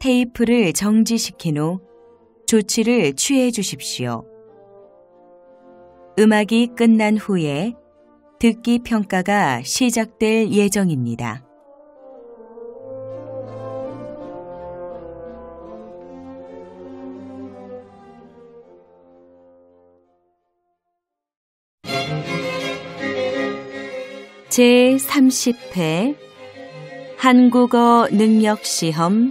테이프를 정지시킨 후 조치를 취해 주십시오. 음악이 끝난 후에 듣기 평가가 시작될 예정입니다. 제30회 한국어 능력시험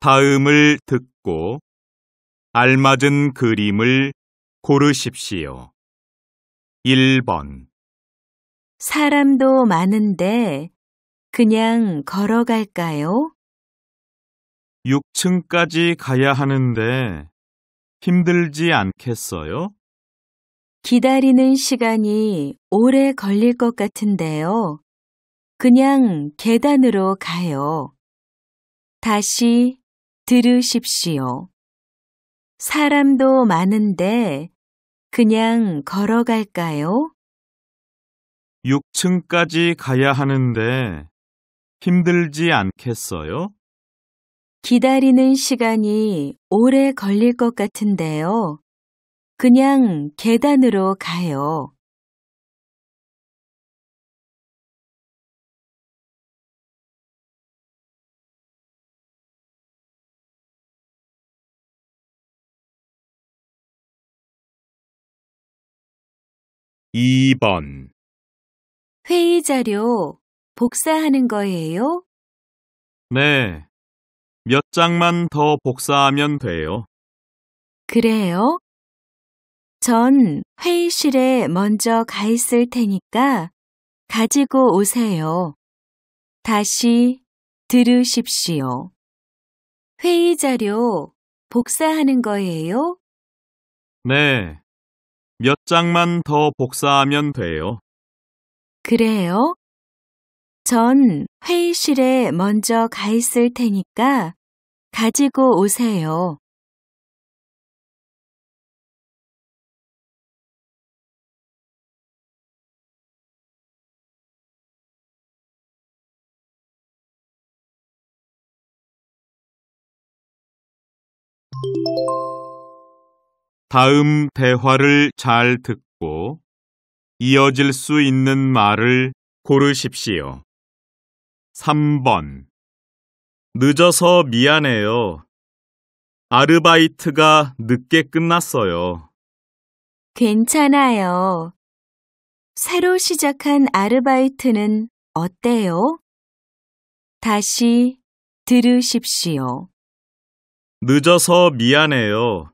다음을 듣고 알맞은 그림을 고르십시오. 1번 사람도 많은데 그냥 걸어갈까요? 6층까지 가야 하는데 힘들지 않겠어요? 기다리는 시간이 오래 걸릴 것 같은데요. 그냥 계단으로 가요. 다시 들으십시오. 사람도 많은데 그냥 걸어갈까요? 6층까지 가야 하는데 힘들지 않겠어요? 기다리는 시간이 오래 걸릴 것 같은데요. 그냥 계단으로 가요. 2번 회의 자료 복사하는 거예요? 네. 몇 장만 더 복사하면 돼요. 그래요? 전 회의실에 먼저 가 있을 테니까 가지고 오세요. 다시 들으십시오. 회의 자료 복사하는 거예요? 네. 몇 장만 더 복사하면 돼요. 그래요? 전 회의실에 먼저 가 있을 테니까 가지고 오세요. 다음 대화를 잘 듣고 이어질 수 있는 말을 고르십시오. 3번. 늦어서 미안해요. 아르바이트가 늦게 끝났어요. 괜찮아요. 새로 시작한 아르바이트는 어때요? 다시 들으십시오. 늦어서 미안해요.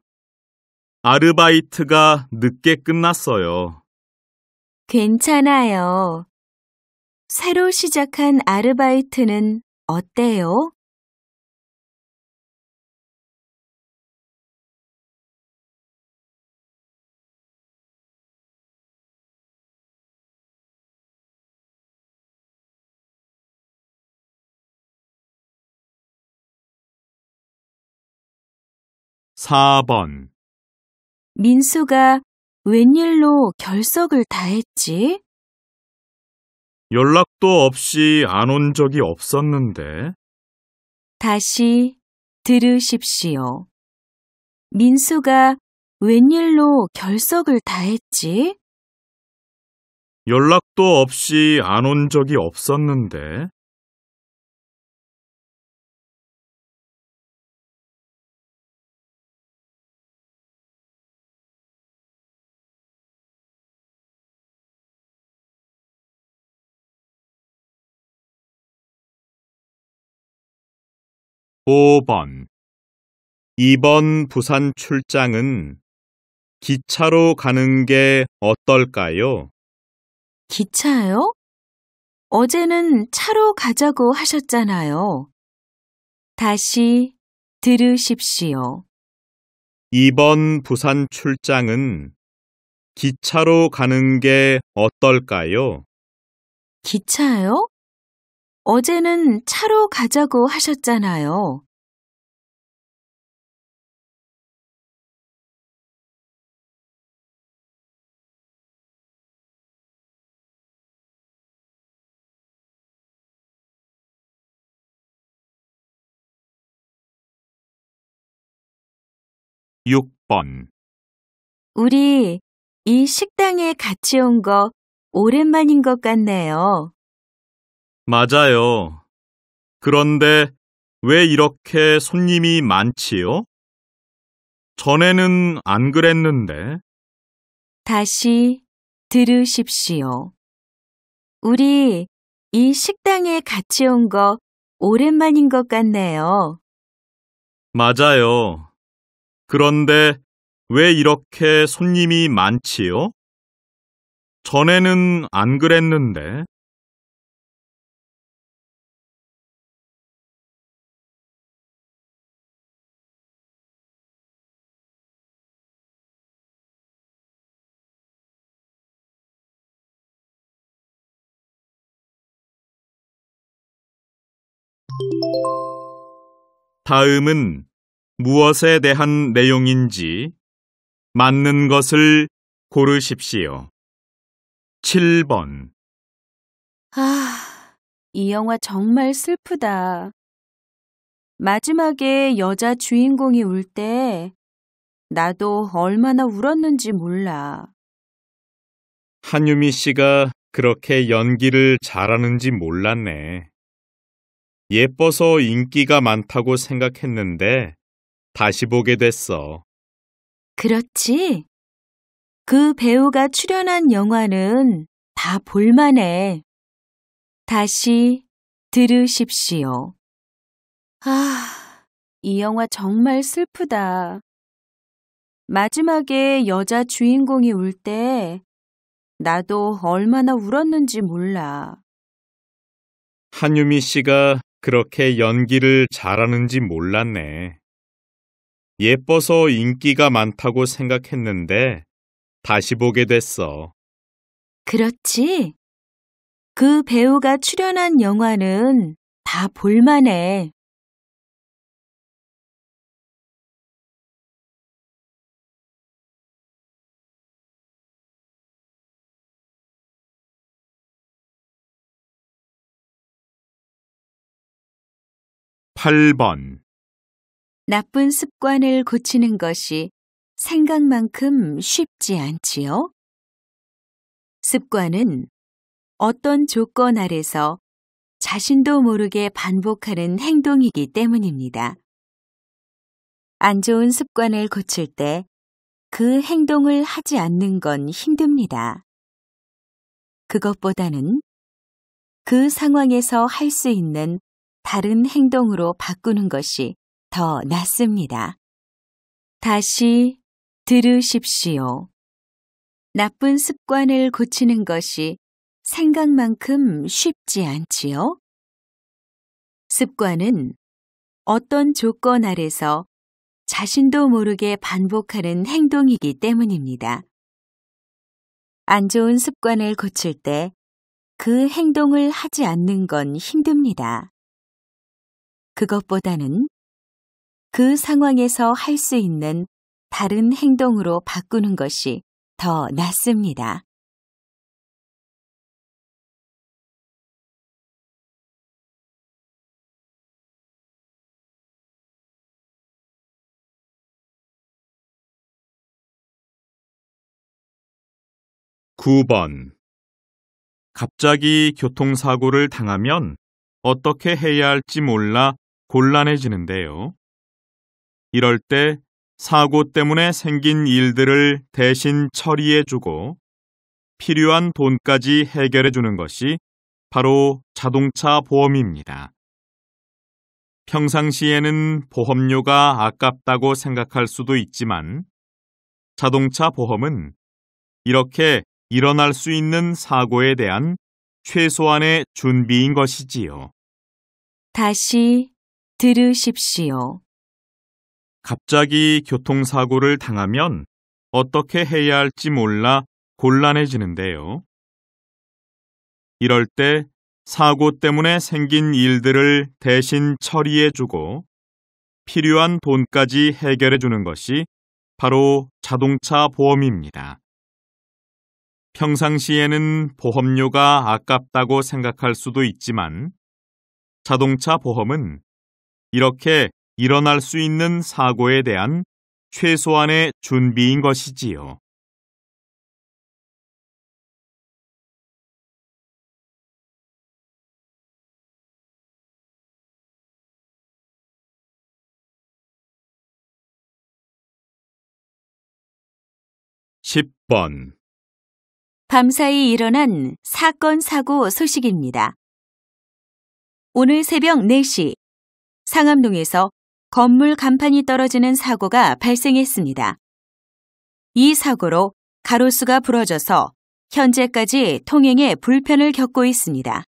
아르바이트가 늦게 끝났어요. 괜찮아요. 새로 시작한 아르바이트는 어때요? (4번) 민수가 웬일로 결석을 다했지? 연락도 없이 안 온 적이 없었는데. 다시 들으십시오. 민수가 웬일로 결석을 다했지? 연락도 없이 안 온 적이 없었는데. 5번 이번 부산 출장은 기차로 가는 게 어떨까요? 기차요? 어제는 차로 가자고 하셨잖아요. 다시 들으십시오. 이번 부산 출장은 기차로 가는 게 어떨까요? 기차요? 어제는 차로 가자고 하셨잖아요. 6번 우리 이 식당에 같이 온 거 오랜만인 것 같네요. 맞아요. 그런데 왜 이렇게 손님이 많지요? 전에는 안 그랬는데. 다시 들으십시오. 우리 이 식당에 같이 온 거 오랜만인 것 같네요. 맞아요. 그런데 왜 이렇게 손님이 많지요? 전에는 안 그랬는데. 다음은 무엇에 대한 내용인지 맞는 것을 고르십시오. 7번. 아, 이 영화 정말 슬프다. 마지막에 여자 주인공이 울 때 나도 얼마나 울었는지 몰라. 한유미 씨가 그렇게 연기를 잘하는지 몰랐네. 예뻐서 인기가 많다고 생각했는데 다시 보게 됐어. 그렇지. 그 배우가 출연한 영화는 다 볼만해. 다시 들으십시오. 아, 이 영화 정말 슬프다. 마지막에 여자 주인공이 울 때 나도 얼마나 울었는지 몰라. 한유미 씨가 그렇게 연기를 잘하는지 몰랐네. 예뻐서 인기가 많다고 생각했는데 다시 보게 됐어. 그렇지. 그 배우가 출연한 영화는 다 볼만해. 8번 나쁜 습관을 고치는 것이 생각만큼 쉽지 않지요? 습관은 어떤 조건 아래서 자신도 모르게 반복하는 행동이기 때문입니다. 안 좋은 습관을 고칠 때 그 행동을 하지 않는 건 힘듭니다. 그것보다는 그 상황에서 할 수 있는 다른 행동으로 바꾸는 것이 더 낫습니다. 다시 들으십시오. 나쁜 습관을 고치는 것이 생각만큼 쉽지 않지요? 습관은 어떤 조건 아래서 자신도 모르게 반복하는 행동이기 때문입니다. 안 좋은 습관을 고칠 때 그 행동을 하지 않는 건 힘듭니다. 그것보다는 그 상황에서 할 수 있는 다른 행동으로 바꾸는 것이 더 낫습니다. (9번) 갑자기 교통사고를 당하면 어떻게 해야 할지 몰라 곤란해지는데요. 이럴 때 사고 때문에 생긴 일들을 대신 처리해주고 필요한 돈까지 해결해주는 것이 바로 자동차 보험입니다. 평상시에는 보험료가 아깝다고 생각할 수도 있지만 자동차 보험은 이렇게 일어날 수 있는 사고에 대한 최소한의 준비인 것이지요. 다시 들으십시오. 갑자기 교통사고를 당하면 어떻게 해야 할지 몰라 곤란해지는데요. 이럴 때 사고 때문에 생긴 일들을 대신 처리해주고 필요한 돈까지 해결해주는 것이 바로 자동차 보험입니다. 평상시에는 보험료가 아깝다고 생각할 수도 있지만 자동차 보험은 이렇게 일어날 수 있는 사고에 대한 최소한의 준비인 것이지요. (10번) 밤사이 일어난 사건 사고 소식입니다. 오늘 새벽 4시 상암동에서 건물 간판이 떨어지는 사고가 발생했습니다. 이 사고로 가로수가 부러져서 현재까지 통행에 불편을 겪고 있습니다.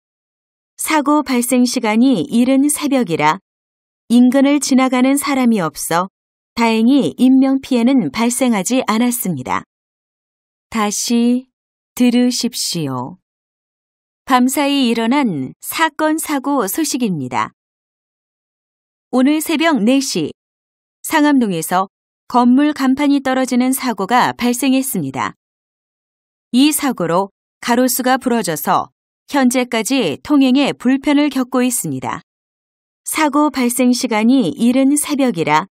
사고 발생 시간이 이른 새벽이라 인근을 지나가는 사람이 없어 다행히 인명피해는 발생하지 않았습니다. 다시 들으십시오. 밤사이 일어난 사건 사고 소식입니다. 오늘 새벽 4시 상암동에서 건물 간판이 떨어지는 사고가 발생했습니다. 이 사고로 가로수가 부러져서 현재까지 통행에 불편을 겪고 있습니다. 사고 발생 시간이 이른 새벽이라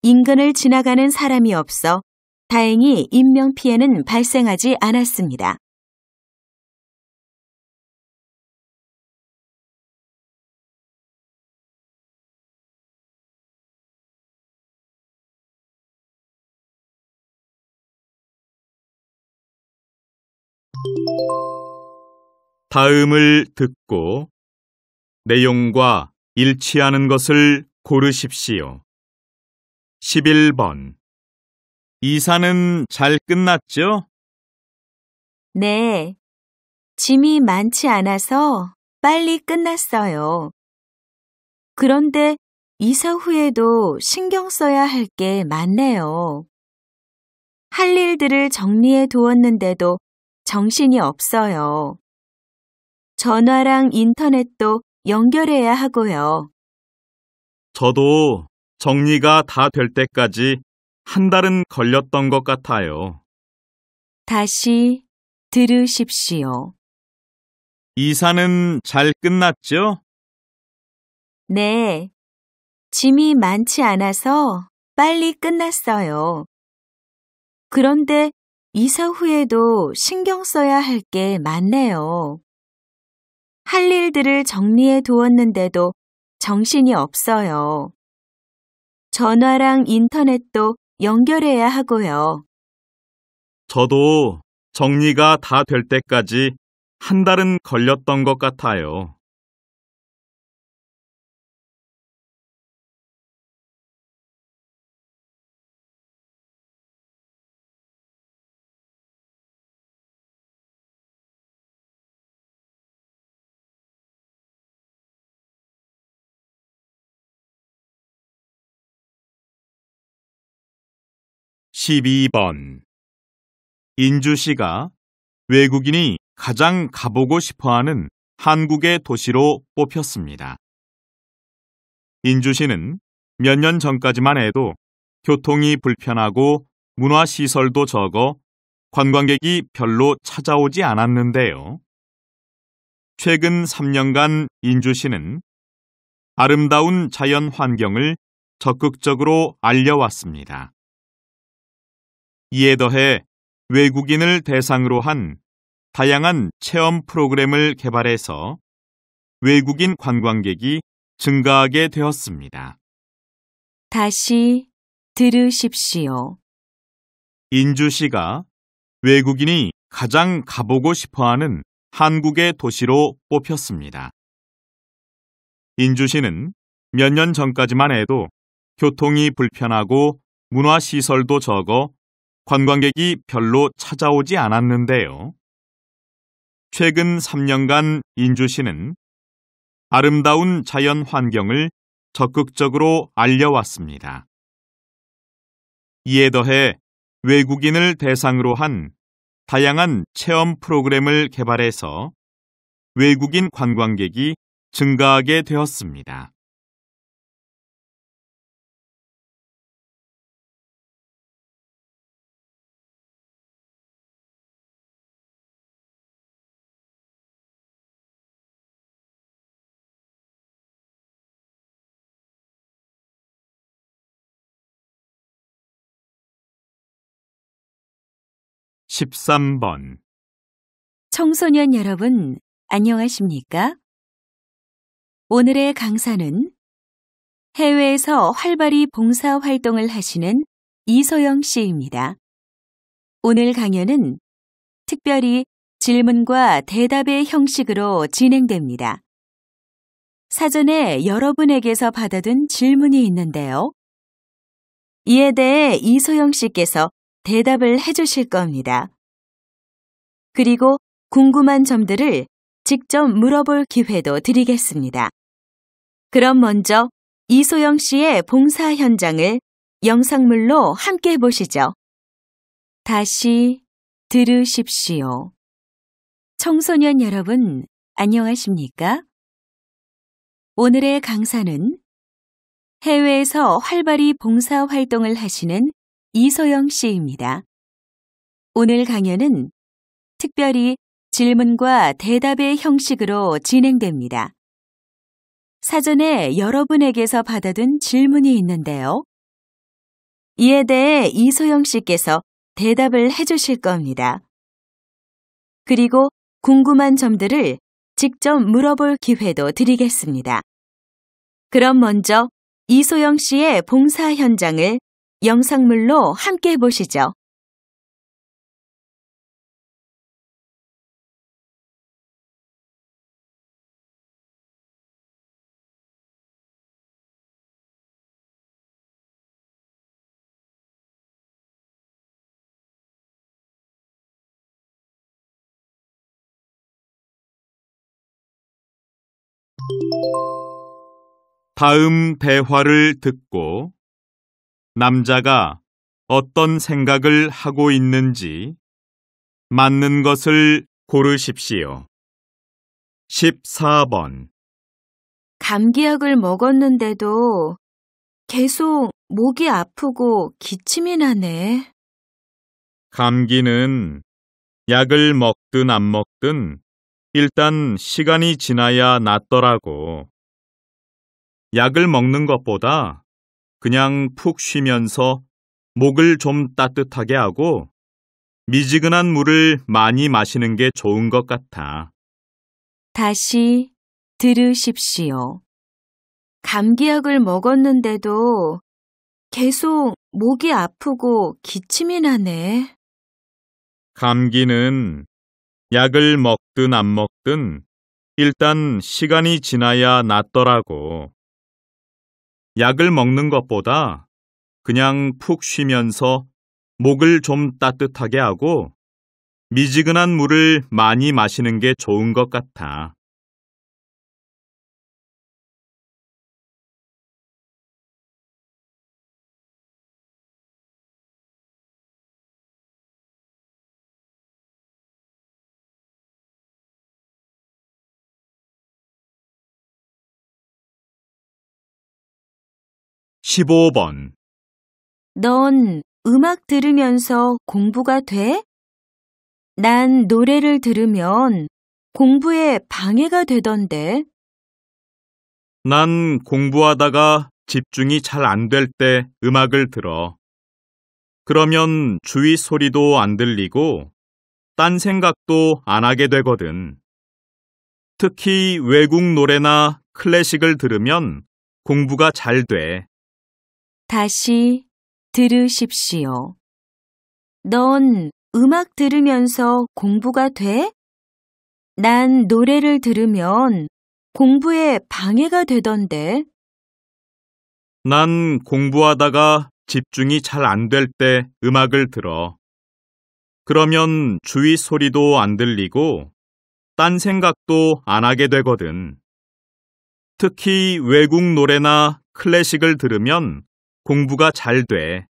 인근을 지나가는 사람이 없어 다행히 인명피해는 발생하지 않았습니다. 다음을 듣고 내용과 일치하는 것을 고르십시오. 11번 이사는 잘 끝났죠? 네. 짐이 많지 않아서 빨리 끝났어요. 그런데 이사 후에도 신경 써야 할 게 많네요. 할 일들을 정리해 두었는데도 정신이 없어요. 전화랑 인터넷도 연결해야 하고요. 저도 정리가 다 될 때까지 한 달은 걸렸던 것 같아요. 다시 들으십시오. 이사는 잘 끝났죠? 네. 짐이 많지 않아서 빨리 끝났어요. 그런데 이사 후에도 신경 써야 할 게 많네요. 할 일들을 정리해 두었는데도 정신이 없어요. 전화랑 인터넷도 연결해야 하고요. 저도 정리가 다 될 때까지 한 달은 걸렸던 것 같아요. 12번 인주시가 외국인이 가장 가보고 싶어하는 한국의 도시로 뽑혔습니다. 인주시는 몇 년 전까지만 해도 교통이 불편하고 문화시설도 적어 관광객이 별로 찾아오지 않았는데요. 최근 3년간 인주시는 아름다운 자연 환경을 적극적으로 알려왔습니다. 이에 더해 외국인을 대상으로 한 다양한 체험 프로그램을 개발해서 외국인 관광객이 증가하게 되었습니다. 다시 들으십시오. 인주 시가 외국인이 가장 가보고 싶어하는 한국의 도시로 뽑혔습니다. 인주시는 몇 년 전까지만 해도 교통이 불편하고 문화시설도 적어 관광객이 별로 찾아오지 않았는데요. 최근 3년간 인주시는 아름다운 자연 환경을 적극적으로 알려왔습니다. 이에 더해 외국인을 대상으로 한 다양한 체험 프로그램을 개발해서 외국인 관광객이 증가하게 되었습니다. 13번 청소년 여러분, 안녕하십니까? 오늘의 강사는 해외에서 활발히 봉사 활동을 하시는 이소영 씨입니다. 오늘 강연은 특별히 질문과 대답의 형식으로 진행됩니다. 사전에 여러분에게서 받아둔 질문이 있는데요. 이에 대해 이소영 씨께서 대답을 해주실 겁니다. 그리고 궁금한 점들을 직접 물어볼 기회도 드리겠습니다. 그럼 먼저 이소영 씨의 봉사 현장을 영상물로 함께 보시죠. 다시 들으십시오. 청소년 여러분, 안녕하십니까? 오늘의 강사는 해외에서 활발히 봉사 활동을 하시는 이소영 씨입니다. 오늘 강연은 특별히 질문과 대답의 형식으로 진행됩니다. 사전에 여러분에게서 받아둔 질문이 있는데요. 이에 대해 이소영 씨께서 대답을 해주실 겁니다. 그리고 궁금한 점들을 직접 물어볼 기회도 드리겠습니다. 그럼 먼저 이소영 씨의 봉사 현장을 영상물로 함께 보시죠. 다음 대화를 듣고 남자가 어떤 생각을 하고 있는지 맞는 것을 고르십시오. 14번 감기약을 먹었는데도 계속 목이 아프고 기침이 나네. 감기는 약을 먹든 안 먹든 일단 시간이 지나야 낫더라고. 약을 먹는 것보다 그냥 푹 쉬면서 목을 좀 따뜻하게 하고 미지근한 물을 많이 마시는 게 좋은 것 같아. 다시 들으십시오. 감기약을 먹었는데도 계속 목이 아프고 기침이 나네. 감기는 약을 먹든 안 먹든 일단 시간이 지나야 낫더라고. 약을 먹는 것보다 그냥 푹 쉬면서 목을 좀 따뜻하게 하고 미지근한 물을 많이 마시는 게 좋은 것 같아. 15번 넌 음악 들으면서 공부가 돼? 난 노래를 들으면 공부에 방해가 되던데. 난 공부하다가 집중이 잘 안 될 때 음악을 들어. 그러면 주위 소리도 안 들리고 딴 생각도 안 하게 되거든. 특히 외국 노래나 클래식을 들으면 공부가 잘 돼. 다시 들으십시오. 넌 음악 들으면서 공부가 돼? 난 노래를 들으면 공부에 방해가 되던데. 난 공부하다가 집중이 잘 안 될 때 음악을 들어. 그러면 주위 소리도 안 들리고 딴 생각도 안 하게 되거든. 특히 외국 노래나 클래식을 들으면 공부가 잘 돼.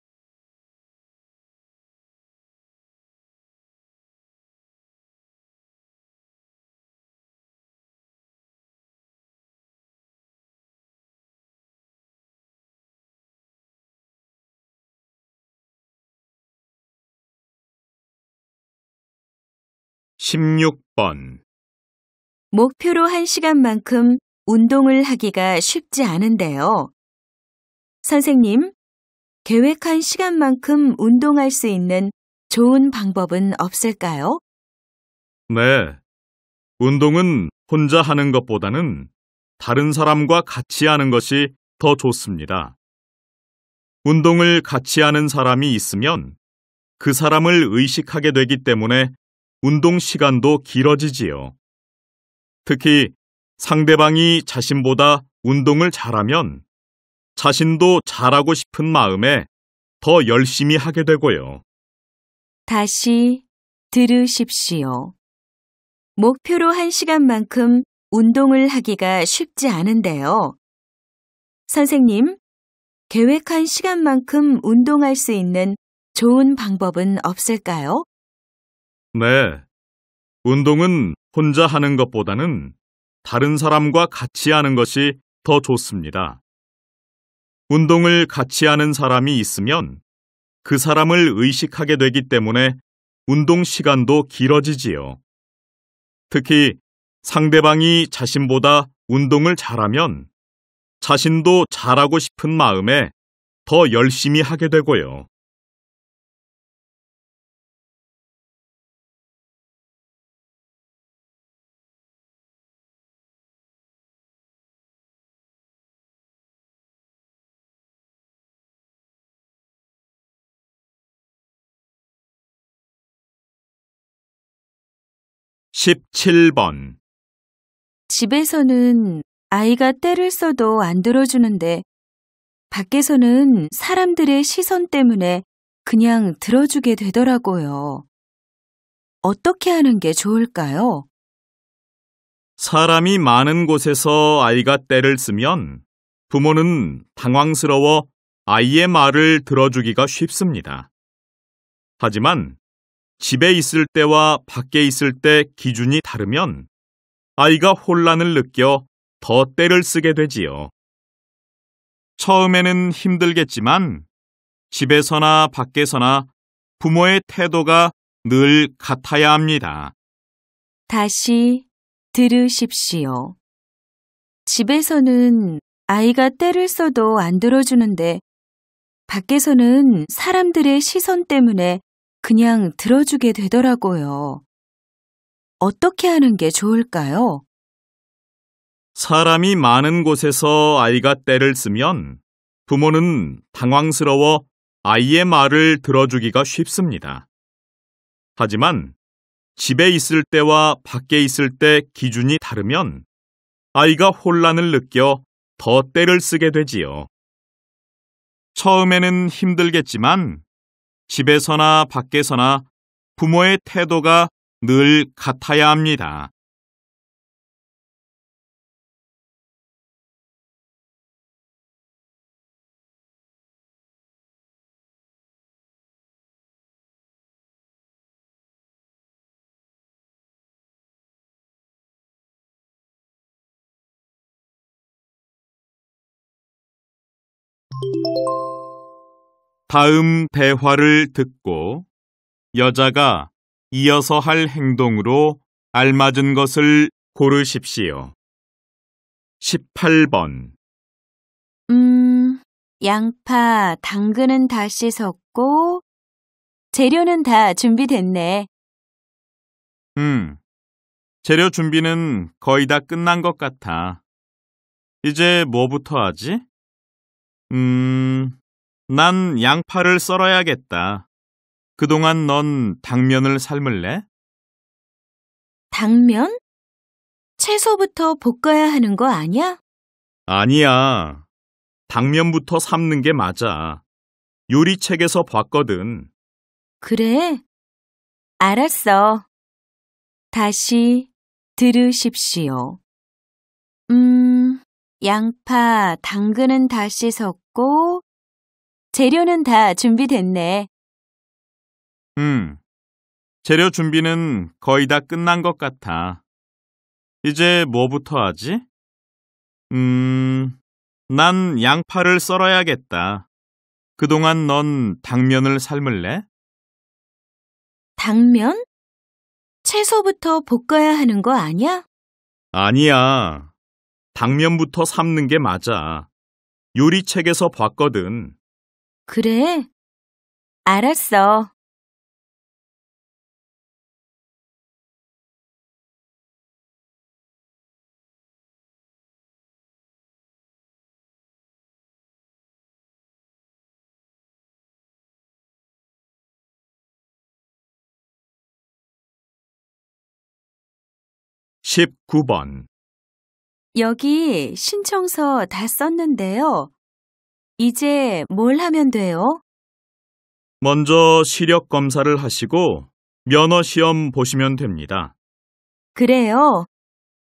1 6번 목표로 한 시간만큼 운동을 하기가 쉽지 않은데요. 선생님, 계획한 시간만큼 운동할 수 있는 좋은 방법은 없을까요? 네. 운동은 혼자 하는 것보다는 다른 사람과 같이 하는 것이 더 좋습니다. 운동을 같이 하는 사람이 있으면 그 사람을 의식하게 되기 때문에 운동 시간도 길어지지요. 특히 상대방이 자신보다 운동을 잘하면 자신도 잘하고 싶은 마음에 더 열심히 하게 되고요. 다시 들으십시오. 목표로 한 시간만큼 운동을 하기가 쉽지 않은데요. 선생님, 계획한 시간만큼 운동할 수 있는 좋은 방법은 없을까요? 네. 운동은 혼자 하는 것보다는 다른 사람과 같이 하는 것이 더 좋습니다. 운동을 같이 하는 사람이 있으면 그 사람을 의식하게 되기 때문에 운동 시간도 길어지지요. 특히 상대방이 자신보다 운동을 잘하면 자신도 잘하고 싶은 마음에 더 열심히 하게 되고요. 17번 집에서는 아이가 때를 써도 안 들어주는데 밖에서는 사람들의 시선 때문에 그냥 들어주게 되더라고요. 어떻게 하는 게 좋을까요? 사람이 많은 곳에서 아이가 때를 쓰면 부모는 당황스러워 아이의 말을 들어주기가 쉽습니다. 하지만 집에 있을 때와 밖에 있을 때 기준이 다르면 아이가 혼란을 느껴 더 때를 쓰게 되지요. 처음에는 힘들겠지만 집에서나 밖에서나 부모의 태도가 늘 같아야 합니다. 다시 들으십시오. 집에서는 아이가 때를 써도 안 들어주는데 밖에서는 사람들의 시선 때문에 그냥 들어주게 되더라고요. 어떻게 하는 게 좋을까요? 사람이 많은 곳에서 아이가 떼를 쓰면 부모는 당황스러워 아이의 말을 들어주기가 쉽습니다. 하지만 집에 있을 때와 밖에 있을 때 기준이 다르면 아이가 혼란을 느껴 더 때를 쓰게 되지요. 처음에는 힘들겠지만 집에서나 밖에서나 부모의 태도가 늘 같아야 합니다. 다음 대화를 듣고 여자가 이어서 할 행동으로 알맞은 것을 고르십시오. 18번. 음, 양파, 당근은 다시 섞고, 재료는 다 준비됐네. 음, 재료 준비는 거의 다 끝난 것 같아. 이제 뭐부터 하지? 음, 난 양파를 썰어야겠다. 그동안 넌 당면을 삶을래? 당면? 채소부터 볶아야 하는 거 아니야? 아니야. 당면부터 삶는 게 맞아. 요리책에서 봤거든. 그래? 알았어. 다시 들으십시오. 음, 양파, 당근은 다시 섞고, 재료는 다 준비됐네. 음, 재료 준비는 거의 다 끝난 것 같아. 이제 뭐부터 하지? 음, 난 양파를 썰어야겠다. 그동안 넌 당면을 삶을래? 당면? 채소부터 볶아야 하는 거 아니야? 아니야. 당면부터 삶는 게 맞아. 요리책에서 봤거든. 그래? 알았어. 1 9번 여기 신청서 다 썼는데요. 이제 뭘 하면 돼요? 먼저 시력 검사를 하시고 면허 시험 보시면 됩니다. 그래요?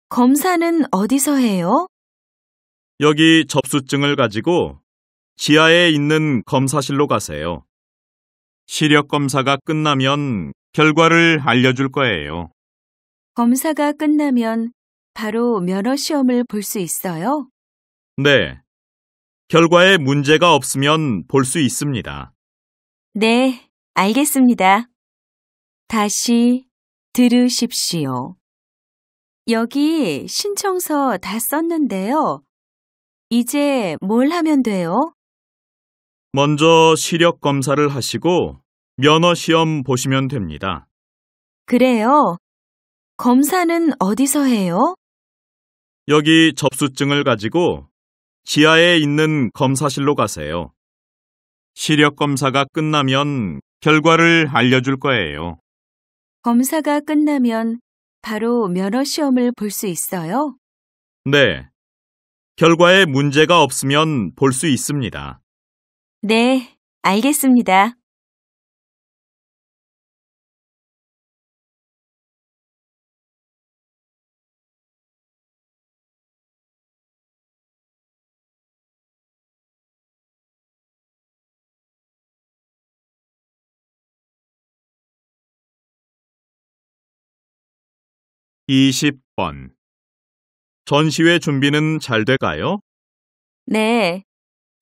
검사는 어디서 해요? 여기 접수증을 가지고 지하에 있는 검사실로 가세요. 시력 검사가 끝나면 결과를 알려줄 거예요. 검사가 끝나면 바로 면허 시험을 볼 수 있어요? 네. 결과에 문제가 없으면 볼 수 있습니다. 네, 알겠습니다. 다시 들으십시오. 여기 신청서 다 썼는데요. 이제 뭘 하면 돼요? 먼저 시력 검사를 하시고 면허 시험 보시면 됩니다. 그래요? 검사는 어디서 해요? 여기 접수증을 가지고 지하에 있는 검사실로 가세요. 시력 검사가 끝나면 결과를 알려줄 거예요. 검사가 끝나면 바로 면허 시험을 볼 수 있어요? 네. 결과에 문제가 없으면 볼 수 있습니다. 네, 알겠습니다. 20번 전시회 준비는 잘 될까요? 네.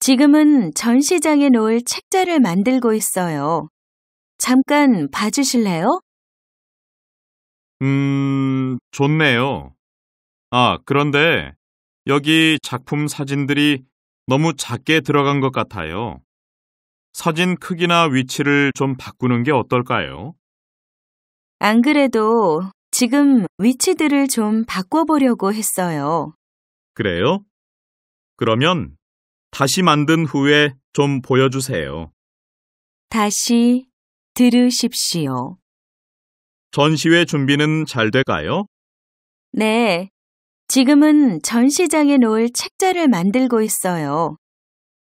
지금은 전시장에 놓을 책자를 만들고 있어요. 잠깐 봐주실래요? 음, 좋네요. 아, 그런데 여기 작품 사진들이 너무 작게 들어간 것 같아요. 사진 크기나 위치를 좀 바꾸는 게 어떨까요? 안 그래도 지금 위치들을 좀 바꿔보려고 했어요. 그래요? 그러면 다시 만든 후에 좀 보여주세요. 다시 들으십시오. 전시회 준비는 잘 돼가요? 네. 지금은 전시장에 놓을 책자를 만들고 있어요.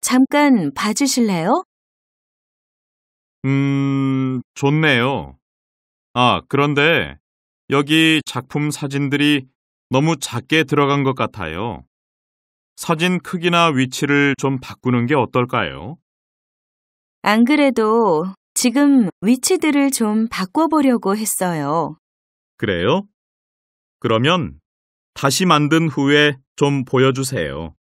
잠깐 봐주실래요? 음, 좋네요. 아, 그런데 여기 작품 사진들이 너무 작게 들어간 것 같아요. 사진 크기나 위치를 좀 바꾸는 게 어떨까요? 안 그래도 지금 위치들을 좀 바꿔보려고 했어요. 그래요? 그러면 다시 만든 후에 좀 보여주세요.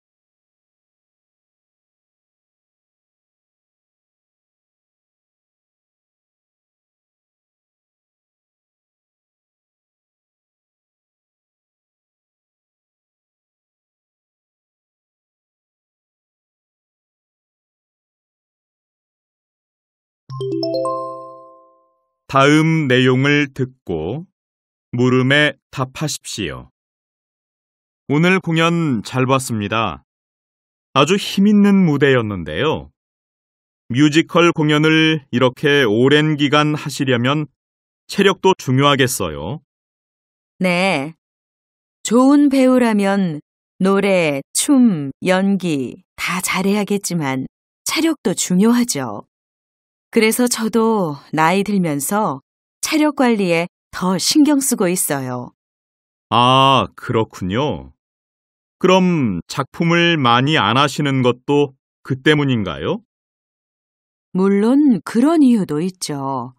다음 내용을 듣고 물음에 답하십시오. 오늘 공연 잘 봤습니다. 아주 힘있는 무대였는데요. 뮤지컬 공연을 이렇게 오랜 기간 하시려면 체력도 중요하겠어요. 네. 좋은 배우라면 노래, 춤, 연기 다 잘해야겠지만 체력도 중요하죠. 그래서 저도 나이 들면서 체력 관리에 더 신경 쓰고 있어요. 아, 그렇군요. 그럼 작품을 많이 안 하시는 것도 그 때문인가요? 물론 그런 이유도 있죠.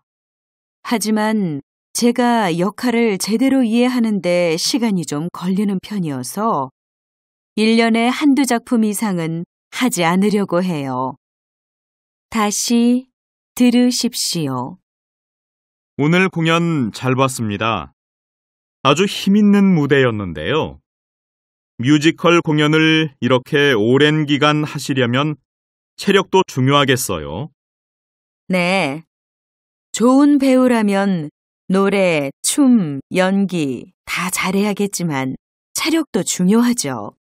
하지만 제가 역할을 제대로 이해하는데 시간이 좀 걸리는 편이어서 1년에 한두 작품 이상은 하지 않으려고 해요. 다시 들으십시오. 오늘 공연 잘 봤습니다. 아주 힘있는 무대였는데요. 뮤지컬 공연을 이렇게 오랜 기간 하시려면 체력도 중요하겠어요. 네. 좋은 배우라면 노래, 춤, 연기 다 잘해야겠지만 체력도 중요하죠.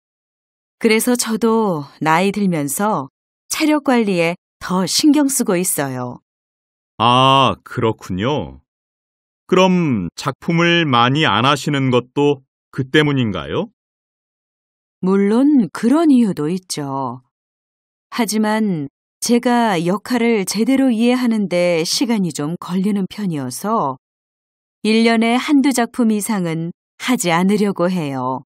그래서 저도 나이 들면서 체력 관리에 더 신경 쓰고 있어요. 아, 그렇군요. 그럼 작품을 많이 안 하시는 것도 그 때문인가요? 물론 그런 이유도 있죠. 하지만 제가 역할을 제대로 이해하는데 시간이 좀 걸리는 편이어서 1년에 한두 작품 이상은 하지 않으려고 해요.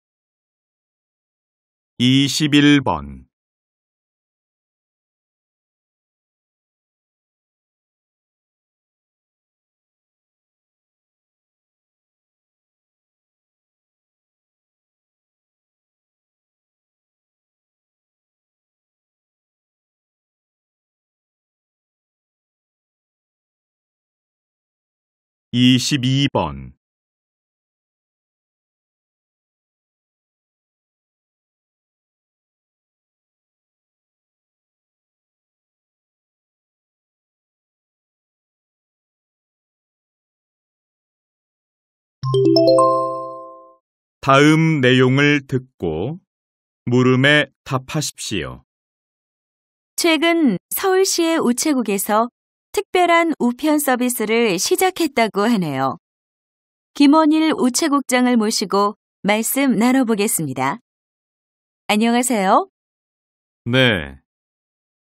21번 22번 '다음 내용을 듣고 물음에 답하십시오.' 최근 서울시의 우체국에서 특별한 우편 서비스를 시작했다고 하네요. 김원일 우체국장을 모시고 말씀 나눠보겠습니다. 안녕하세요. 네.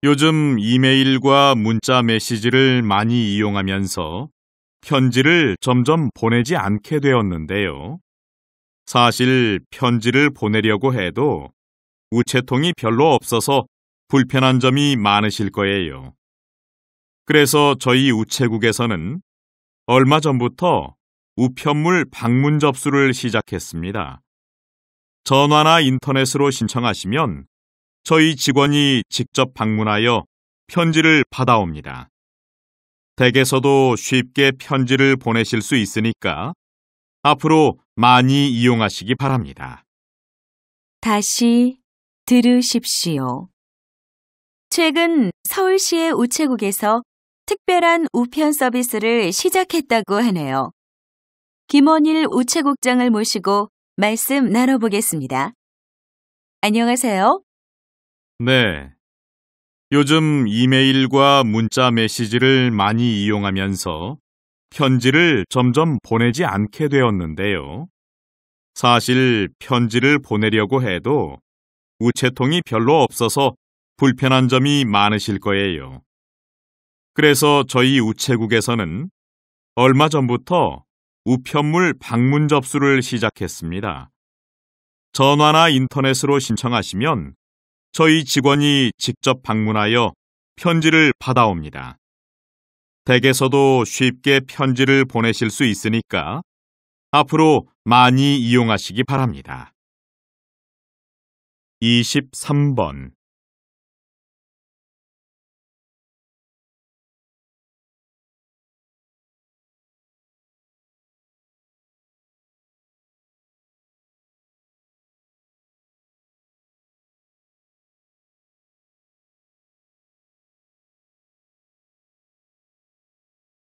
요즘 이메일과 문자 메시지를 많이 이용하면서 편지를 점점 보내지 않게 되었는데요. 사실 편지를 보내려고 해도 우체통이 별로 없어서 불편한 점이 많으실 거예요. 그래서 저희 우체국에서는 얼마 전부터 우편물 방문 접수를 시작했습니다. 전화나 인터넷으로 신청하시면 저희 직원이 직접 방문하여 편지를 받아옵니다. 댁에서도 쉽게 편지를 보내실 수 있으니까 앞으로 많이 이용하시기 바랍니다. 다시 들으십시오. 최근 서울시의 우체국에서 특별한 우편 서비스를 시작했다고 하네요. 김원일 우체국장을 모시고 말씀 나눠보겠습니다. 안녕하세요. 네. 요즘 이메일과 문자 메시지를 많이 이용하면서 편지를 점점 보내지 않게 되었는데요. 사실 편지를 보내려고 해도 우체통이 별로 없어서 불편한 점이 많으실 거예요. 그래서 저희 우체국에서는 얼마 전부터 우편물 방문 접수를 시작했습니다. 전화나 인터넷으로 신청하시면 저희 직원이 직접 방문하여 편지를 받아옵니다. 댁에서도 쉽게 편지를 보내실 수 있으니까 앞으로 많이 이용하시기 바랍니다. 23번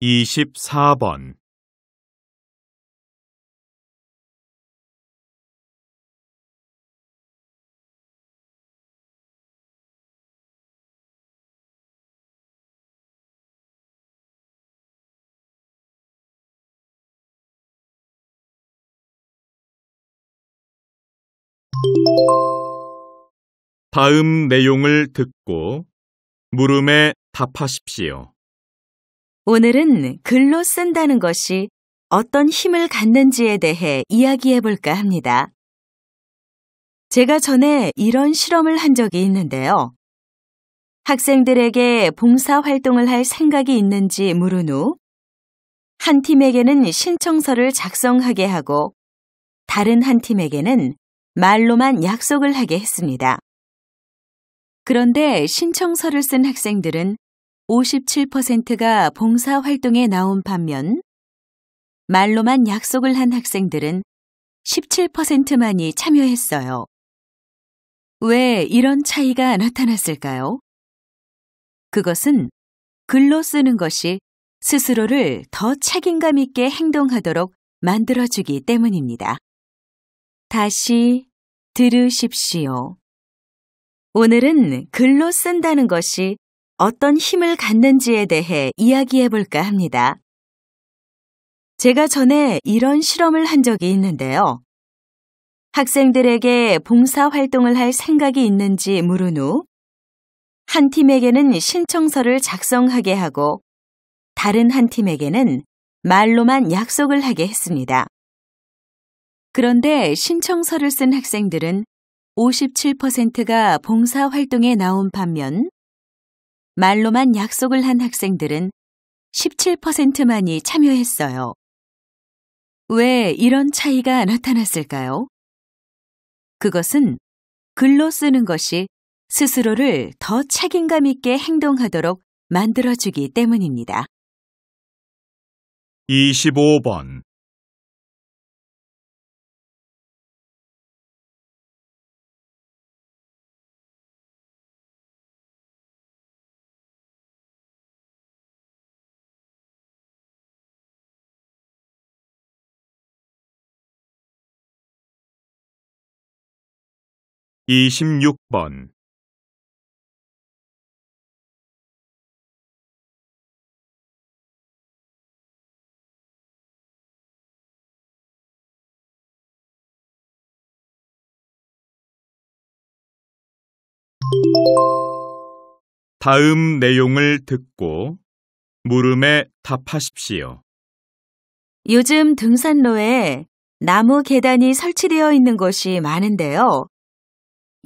24번 다음 내용을 듣고 물음에 답하십시오. 오늘은 글로 쓴다는 것이 어떤 힘을 갖는지에 대해 이야기해 볼까 합니다. 제가 전에 이런 실험을 한 적이 있는데요. 학생들에게 봉사 활동을 할 생각이 있는지 물은 후, 한 팀에게는 신청서를 작성하게 하고, 다른 한 팀에게는 말로만 약속을 하게 했습니다. 그런데 신청서를 쓴 학생들은 57%가 봉사활동에 나온 반면 말로만 약속을 한 학생들은 17%만이 참여했어요. 왜 이런 차이가 나타났을까요? 그것은 글로 쓰는 것이 스스로를 더 책임감 있게 행동하도록 만들어주기 때문입니다. 다시 들으십시오. 오늘은 글로 쓴다는 것이 어떤 힘을 갖는지에 대해 이야기해 볼까 합니다. 제가 전에 이런 실험을 한 적이 있는데요. 학생들에게 봉사 활동을 할 생각이 있는지 물은 후, 한 팀에게는 신청서를 작성하게 하고, 다른 한 팀에게는 말로만 약속을 하게 했습니다. 그런데 신청서를 쓴 학생들은 57%가 봉사 활동에 나온 반면, 말로만 약속을 한 학생들은 17%만이 참여했어요. 왜 이런 차이가 나타났을까요? 그것은 글로 쓰는 것이 스스로를 더 책임감 있게 행동하도록 만들어주기 때문입니다. 25번 26번 다음 내용을 듣고 물음에 답하십시오. 요즘 등산로에 나무 계단이 설치되어 있는 곳이 많은데요.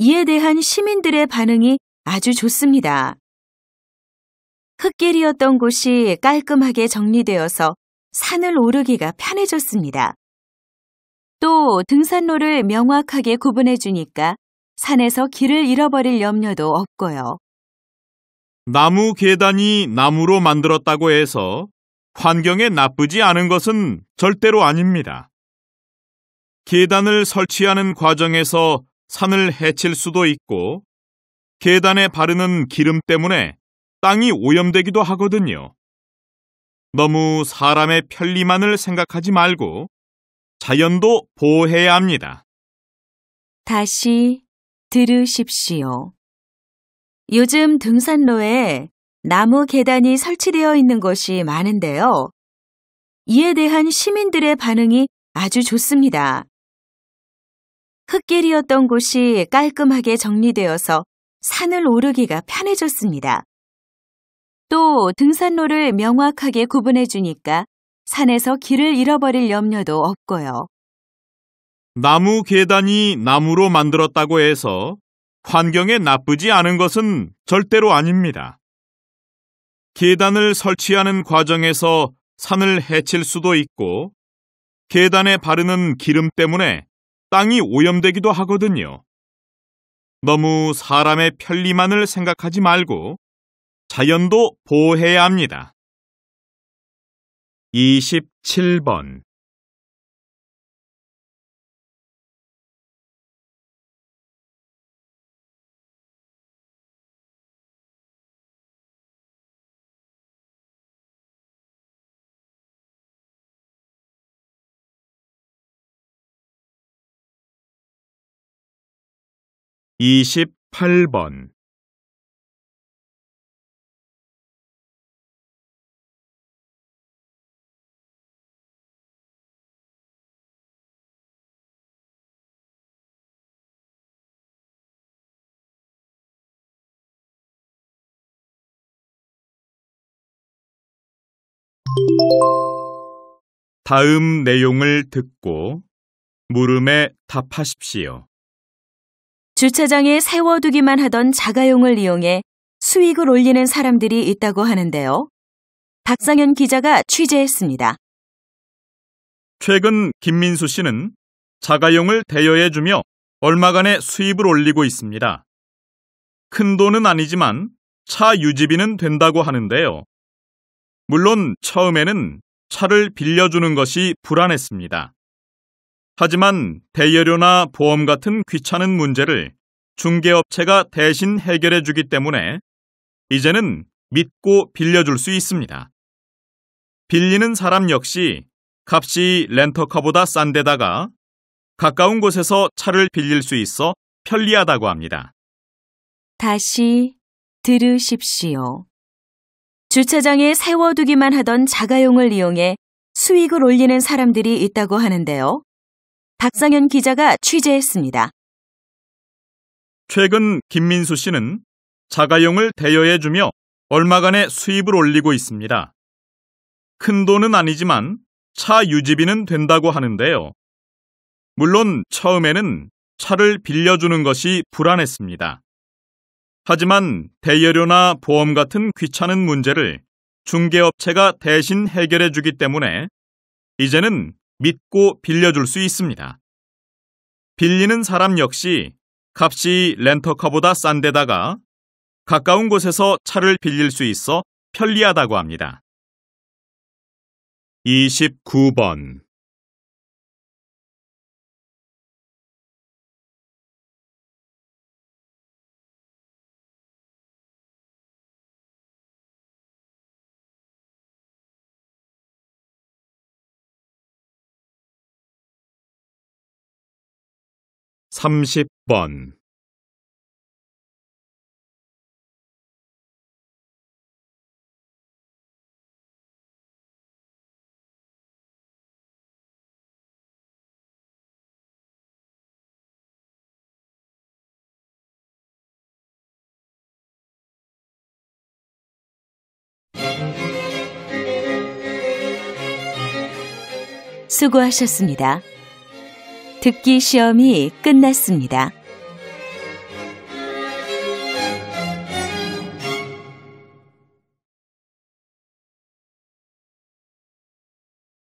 이에 대한 시민들의 반응이 아주 좋습니다. 흙길이었던 곳이 깔끔하게 정리되어서 산을 오르기가 편해졌습니다. 또 등산로를 명확하게 구분해 주니까 산에서 길을 잃어버릴 염려도 없고요. 나무 계단이 나무로 만들었다고 해서 환경에 나쁘지 않은 것은 절대로 아닙니다. 계단을 설치하는 과정에서 산을 해칠 수도 있고 계단에 바르는 기름 때문에 땅이 오염되기도 하거든요. 너무 사람의 편리만을 생각하지 말고 자연도 보호해야 합니다. 다시 들으십시오. 요즘 등산로에 나무 계단이 설치되어 있는 곳이 많은데요. 이에 대한 시민들의 반응이 아주 좋습니다. 흙길이었던 곳이 깔끔하게 정리되어서 산을 오르기가 편해졌습니다. 또 등산로를 명확하게 구분해 주니까 산에서 길을 잃어버릴 염려도 없고요. 나무 계단이 나무로 만들었다고 해서 환경에 나쁘지 않은 것은 절대로 아닙니다. 계단을 설치하는 과정에서 산을 해칠 수도 있고 계단에 바르는 기름 때문에 땅이 오염되기도 하거든요. 너무 사람의 편리만을 생각하지 말고 자연도 보호해야 합니다. 27번 28번 '다음 내용을 듣고 물음에 답하십시오.' 주차장에 세워두기만 하던 자가용을 이용해 수익을 올리는 사람들이 있다고 하는데요. 박상현 기자가 취재했습니다. 최근 김민수 씨는 자가용을 대여해주며 얼마간의 수입을 올리고 있습니다. 큰 돈은 아니지만 차 유지비는 된다고 하는데요. 물론 처음에는 차를 빌려주는 것이 불안했습니다. 하지만 대여료나 보험 같은 귀찮은 문제를 중개업체가 대신 해결해 주기 때문에 이제는 믿고 빌려줄 수 있습니다. 빌리는 사람 역시 값이 렌터카보다 싼 데다가 가까운 곳에서 차를 빌릴 수 있어 편리하다고 합니다. 다시 들으십시오. 주차장에 세워두기만 하던 자가용을 이용해 수익을 올리는 사람들이 있다고 하는데요. 박상현 기자가 취재했습니다. 최근 김민수 씨는 자가용을 대여해주며 얼마간의 수입을 올리고 있습니다. 큰 돈은 아니지만 차 유지비는 된다고 하는데요. 물론 처음에는 차를 빌려주는 것이 불안했습니다. 하지만 대여료나 보험 같은 귀찮은 문제를 중개업체가 대신 해결해 주기 때문에 이제는 믿고 빌려줄 수 있습니다. 빌리는 사람 역시 값이 렌터카보다 싼 데다가 가까운 곳에서 차를 빌릴 수 있어 편리하다고 합니다. 29번 30번 수고하셨습니다. 듣기 시험이 끝났습니다.